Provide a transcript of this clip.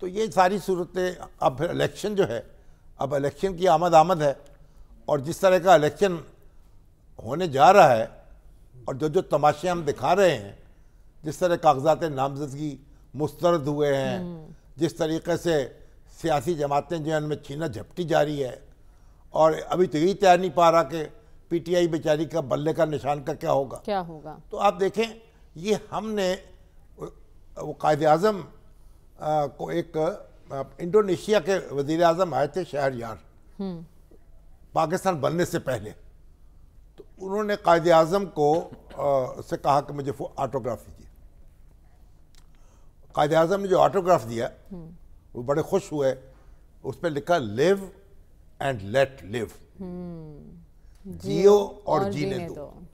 तो ये सारी सूरतें अब फिर इलेक्शन जो है अब इलेक्शन की आमद आमद है और जिस तरह का इलेक्शन होने जा रहा है और जो जो तमाशे हम दिखा रहे हैं जिस तरह कागजात नामजदगी मुस्तरद हुए हैं जिस तरीके से सियासी जमातें जो हैं उनमें छीना झपटी जा रही है और अभी तो यही तैयार नहीं पा रहा कि पीटीआई बेचारी का बल्ले का निशान का क्या होगा क्या होगा तो आप देखें ये हमने वो कायद अजम को एक इंडोनेशिया के वजीर अजम आए थे शहर यार हम्म। पाकिस्तान बनने से पहले तो उन्होंने कायद अजम को आ, से कहा कि मुझे ऑटोग्राफ दीजिए कायद अजम ने जो ऑटोग्राफ दिया हम्म। वो बड़े खुश हुए उस पर लिखा लिव एंड लेट लिव हम्म। जियो और, और जीने, जीने दो, दो।